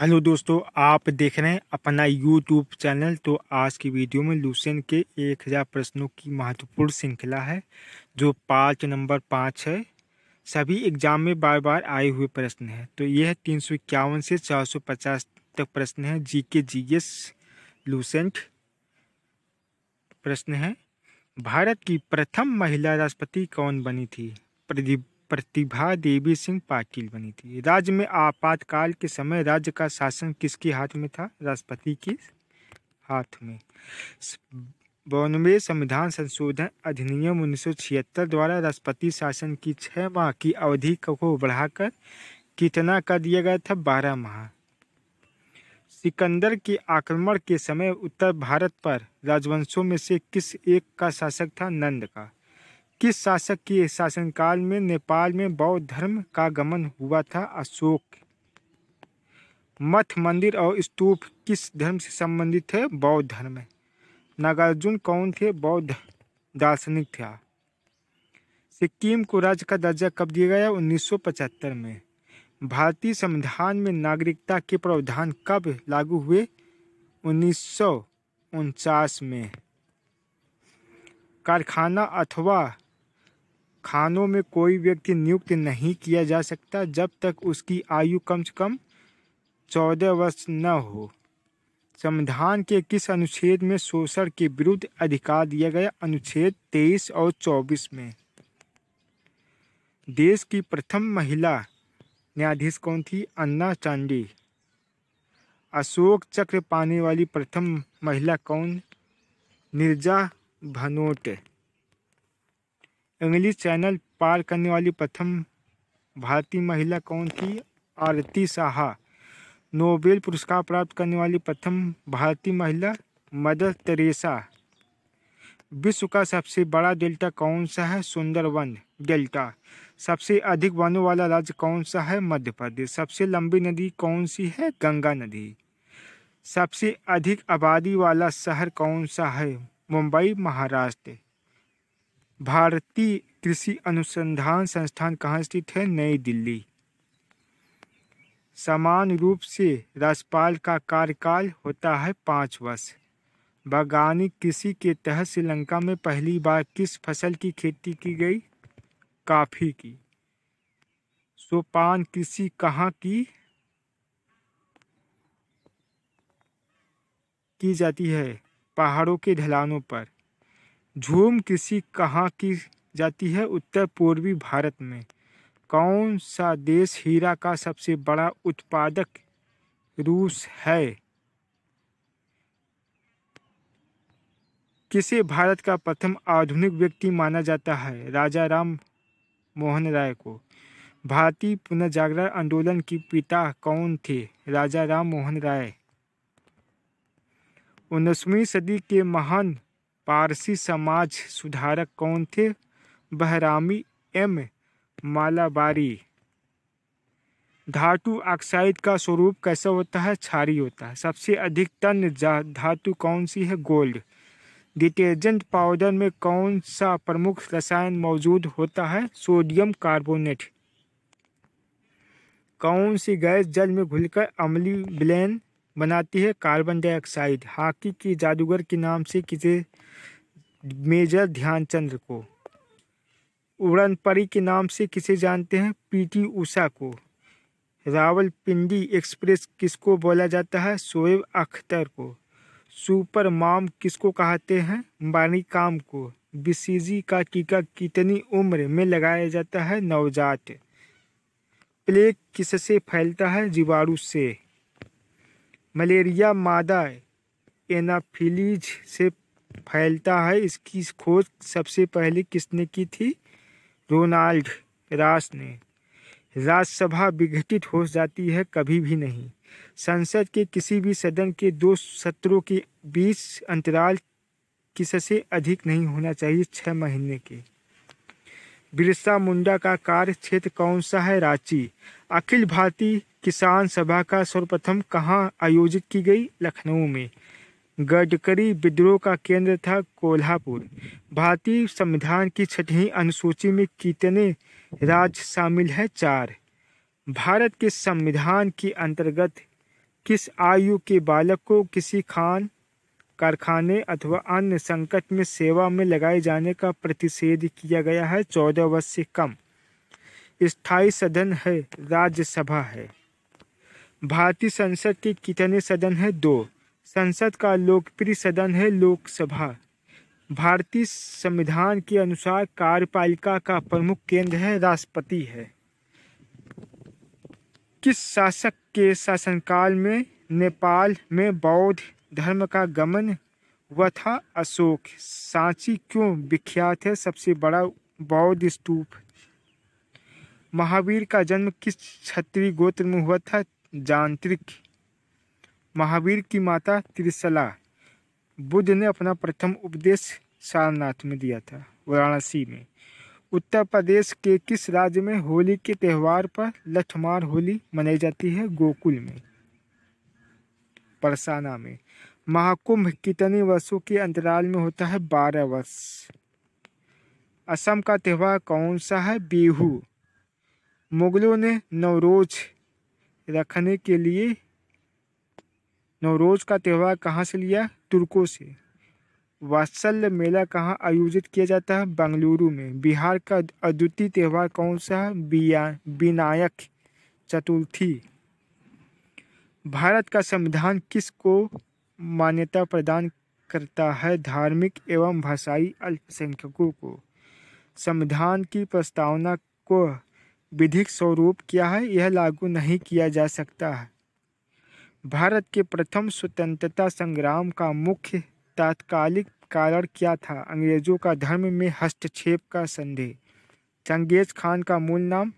hello दोस्तों आप देख रहे हैं अपना यूट्यूब चैनल तो आज की वीडियो में लूसेन के एक हज़ार प्रश्नों की महत्वपूर्ण श्रृंखला है जो पाँच नंबर पाँच है सभी एग्जाम में बार बार आए हुए प्रश्न हैं तो यह है तीन सौ इक्यावन से चार सौ पचास तक प्रश्न है जी के जी एस लूसेंट प्रश्न है भारत की प्रथम महिला राष्ट्रपति कौन बनी थी प्रदीप प्रतिभा देवी सिंह पाटिल बनी थी राज्य में आपातकाल के समय राज्य का शासन किसके हाथ में था राष्ट्रपति के हाथ में बानवे संविधान संशोधन अधिनियम उन्नीस द्वारा राष्ट्रपति शासन की छः माह की अवधि को बढ़ाकर कितना कर दिया गया था बारह माह सिकंदर के आक्रमण के समय उत्तर भारत पर राजवंशों में से किस एक का शासक था नंद का किस शासक के शासनकाल में नेपाल में बौद्ध धर्म का गमन हुआ था अशोक मठ मंदिर और स्तूप किस धर्म से संबंधित थे बौद्ध धर्म नागार्जुन कौन थे बौद्ध दार्शनिक था सिक्किम को राज्य का दर्जा कब दिया गया उन्नीस में भारतीय संविधान में नागरिकता के प्रावधान कब लागू हुए उन्नीस में कारखाना अथवा खानों में कोई व्यक्ति नियुक्त नहीं किया जा सकता जब तक उसकी आयु कम से कम चौदह वर्ष न हो संविधान के किस अनुच्छेद में शोषण के विरुद्ध अधिकार दिया गया अनुच्छेद तेईस और चौबीस में देश की प्रथम महिला न्यायाधीश कौन थी अन्ना चांडी अशोक चक्र पाने वाली प्रथम महिला कौन निर्जा भनोट इंग्लिश चैनल पार करने वाली प्रथम भारतीय महिला कौन थी आरती साहा नोबेल पुरस्कार प्राप्त करने वाली प्रथम भारतीय महिला मदर तेरेसा विश्व का सबसे बड़ा डेल्टा कौन सा है सुंदरवन डेल्टा सबसे अधिक वनों वाला राज्य कौन सा है मध्य प्रदेश सबसे लंबी नदी कौन सी है गंगा नदी सबसे अधिक आबादी वाला शहर कौन सा है मुंबई महाराष्ट्र भारतीय कृषि अनुसंधान संस्थान कहाँ स्थित है नई दिल्ली समान रूप से राज्यपाल का कार्यकाल होता है पाँच वर्ष बागानी कृषि के तहत श्रीलंका में पहली बार किस फसल की खेती की गई काफ़ी की सोपान कृषि कहाँ की की जाती है पहाड़ों के ढलानों पर झूम कृषि कहाँ की जाती है उत्तर पूर्वी भारत में कौन सा देश हीरा का सबसे बड़ा उत्पादक रूस है किसे भारत का प्रथम आधुनिक व्यक्ति माना जाता है राजा राम मोहन राय को भारतीय पुनर्जागरण आंदोलन की पिता कौन थे राजा राम मोहन राय उन्नीसवीं सदी के महान पारसी समाज सुधारक कौन थे बहरामी एम मालाबारी धातु ऑक्साइड का स्वरूप कैसा होता है क्षारी होता है सबसे अधिक तन धातु कौन सी है गोल्ड डिटर्जेंट पाउडर में कौन सा प्रमुख रसायन मौजूद होता है सोडियम कार्बोनेट कौन सी गैस जल में घुलकर अमली विलयन बनाती है कार्बन डाइऑक्साइड हॉकी के जादूगर के नाम से किसे मेजर ध्यानचंद्र को उड़न परी के नाम से किसे जानते हैं पीटी उषा को रावलपिंडी एक्सप्रेस किसको बोला जाता है शोएब अख्तर को सुपर माम किसको कहते हैं बानी काम को बीसीजी का टीका कितनी उम्र में लगाया जाता है नवजात प्लेग किससे फैलता है जीवाणु से मलेरिया मादा एनाफिलीज से फैलता है इसकी खोज सबसे पहले किसने की थी रोनाल्ड रास ने राज्यसभा विघटित हो जाती है कभी भी नहीं संसद के किसी भी सदन के दो सत्रों के बीच अंतराल किससे अधिक नहीं होना चाहिए छः महीने के बिरसा मुंडा का कार्य क्षेत्र कौन सा है रांची अखिल भारतीय किसान सभा का सर्वप्रथम कहाँ आयोजित की गई लखनऊ में गडकरी विद्रोह का केंद्र था कोल्हापुर भारतीय संविधान की छठी अनुसूची में कितने राज्य शामिल हैं चार भारत के संविधान के अंतर्गत किस आयु के बालक को किसी खान कारखाने अथवा अन्य संकट में सेवा में लगाए जाने का प्रतिषेध किया गया है चौदह वर्ष से कम स्थायी सदन है राज्यसभा है भारतीय संसद के कितने सदन हैं दो संसद का लोकप्रिय सदन है लोकसभा भारतीय संविधान के अनुसार कार्यपालिका का प्रमुख केंद्र है राष्ट्रपति है किस शासक के शासनकाल में नेपाल में बौद्ध धर्म का गमन व था अशोक सांची क्यों विख्यात है सबसे बड़ा बौद्ध स्तूप महावीर का जन्म किस क्षत्रिय गोत्र में हुआ था जांत्रिक महावीर की माता त्रिशला बुद्ध ने अपना प्रथम उपदेश सारनाथ में दिया था वाराणसी में उत्तर प्रदेश के किस राज्य में होली के त्यौहार पर लठमार होली मनाई जाती है गोकुल में बरसाना में महाकुंभ कितने वर्षों के अंतराल में होता है बारह वर्ष असम का त्यौहार कौन सा है बिहू मुगलों ने नवरोज रखने के लिए नवरोज का त्यौहार कहाँ से लिया तुर्कों से वात्सल्य मेला कहाँ आयोजित किया जाता है बेंगलुरु में बिहार का अद्वितीय त्यौहार कौन सा है बिया विनायक चतुर्थी भारत का संविधान किस को मान्यता प्रदान करता है धार्मिक एवं भाषाई अल्पसंख्यकों को संविधान की प्रस्तावना को विधिक स्वरूप क्या है यह लागू नहीं किया जा सकता है भारत के प्रथम स्वतंत्रता संग्राम का मुख्य तात्कालिक कारण क्या था अंग्रेजों का धर्म में हस्तक्षेप का संदेह चंगेज खान का मूल नाम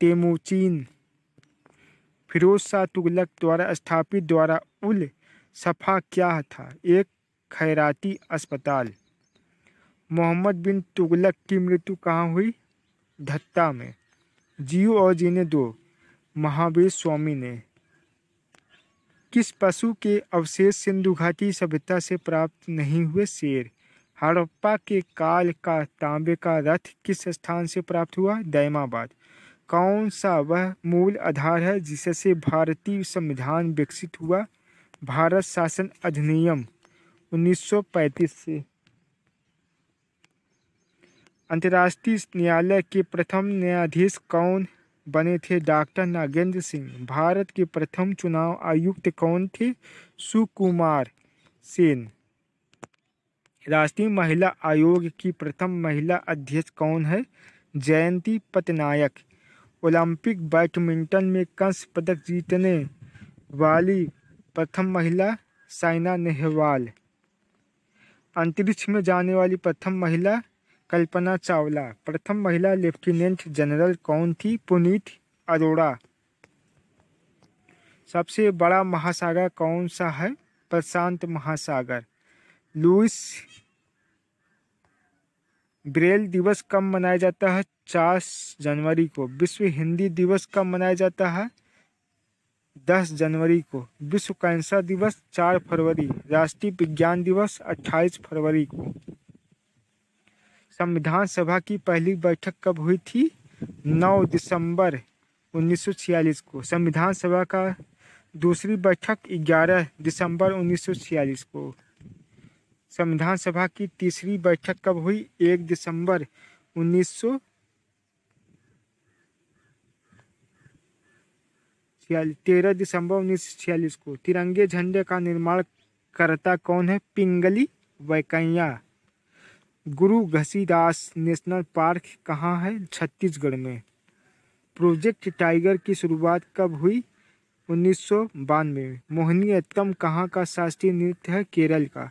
तेमुचीन फिरोज शाह तुगलक द्वारा स्थापित द्वारा उल सफ़ा क्या था एक खैराती अस्पताल मोहम्मद बिन तुगलक की मृत्यु कहाँ हुई धत्ता में जियो और जीने दो महावीर स्वामी ने किस पशु के अवशेष सिंधु घाटी सभ्यता से प्राप्त नहीं हुए शेर हड़प्पा के काल का तांबे का रथ किस स्थान से प्राप्त हुआ दैमाबाद कौन सा वह मूल आधार है जिससे भारतीय संविधान विकसित हुआ भारत शासन अधिनियम 1935 से अंतर्राष्ट्रीय न्यायालय के प्रथम न्यायाधीश कौन बने थे डॉक्टर नागेंद्र सिंह भारत के प्रथम चुनाव आयुक्त कौन थे सुकुमार सेन राष्ट्रीय महिला आयोग की प्रथम महिला अध्यक्ष कौन है जयंती पटनायक ओलंपिक बैडमिंटन में कंस पदक जीतने वाली प्रथम महिला साइना नेहवाल अंतरिक्ष में जाने वाली प्रथम महिला कल्पना चावला प्रथम महिला लेफ्टिनेंट जनरल कौन थी पुनीत अरोड़ा सबसे बड़ा महासागर कौन सा है प्रशांत महासागर लुइस ब्रेल दिवस कब मनाया जाता है पचास जनवरी को विश्व हिंदी दिवस कब मनाया जाता है दस जनवरी को विश्व कैंसर दिवस चार फरवरी राष्ट्रीय विज्ञान दिवस अट्ठाईस फरवरी को संविधान सभा की पहली बैठक कब हुई थी 9 दिसंबर 1946 को संविधान सभा का दूसरी बैठक 11 दिसंबर 1946 को संविधान सभा की तीसरी बैठक कब हुई 1 दिसंबर सौ छियालीस तेरह दिसंबर उन्नीस सौ छियालीस को तिरंगे झंडे का निर्माण करता कौन है पिंगली वैकैया गुरु घसीदास नेशनल पार्क कहाँ है छत्तीसगढ़ में प्रोजेक्ट टाइगर की शुरुआत कब हुई उन्नीस सौ बानवे में मोहिनीअट्टम कहाँ का शास्त्रीय नृत्य है केरल का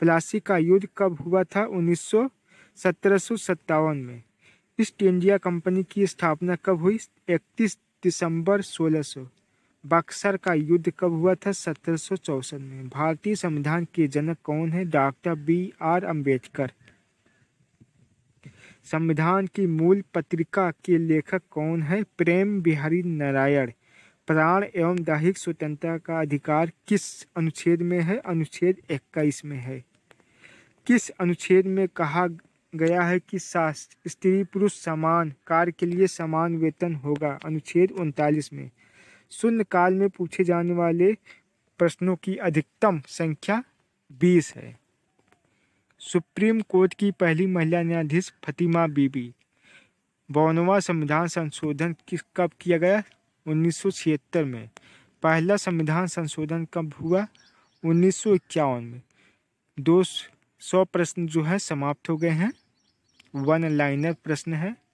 प्लासी का युद्ध कब हुआ था उन्नीस सौ सत्रह सौ सत्तावन में ईस्ट इंडिया कंपनी की स्थापना कब हुई इकतीस दिसंबर सोलह सौ बक्सर का युद्ध कब हुआ था सत्रह में भारतीय संविधान के जनक कौन है डॉक्टर बी आर अंबेडकर संविधान की मूल पत्रिका के लेखक कौन है प्रेम बिहारी नारायण प्राण एवं दैहिक स्वतंत्रता का अधिकार किस अनुच्छेद में है अनुच्छेद इक्कीस में है किस अनुच्छेद में कहा गया है कि स्त्री पुरुष समान कार्य के लिए समान वेतन होगा अनुच्छेद उनतालीस में शून्यकाल में पूछे जाने वाले प्रश्नों की अधिकतम संख्या बीस है सुप्रीम कोर्ट की पहली महिला न्यायाधीश फतिमा बीबी बौनवा संविधान संशोधन किस कब किया गया उन्नीस में पहला संविधान संशोधन कब हुआ उन्नीस में दो सौ प्रश्न जो है समाप्त हो गए हैं वन लाइनर प्रश्न है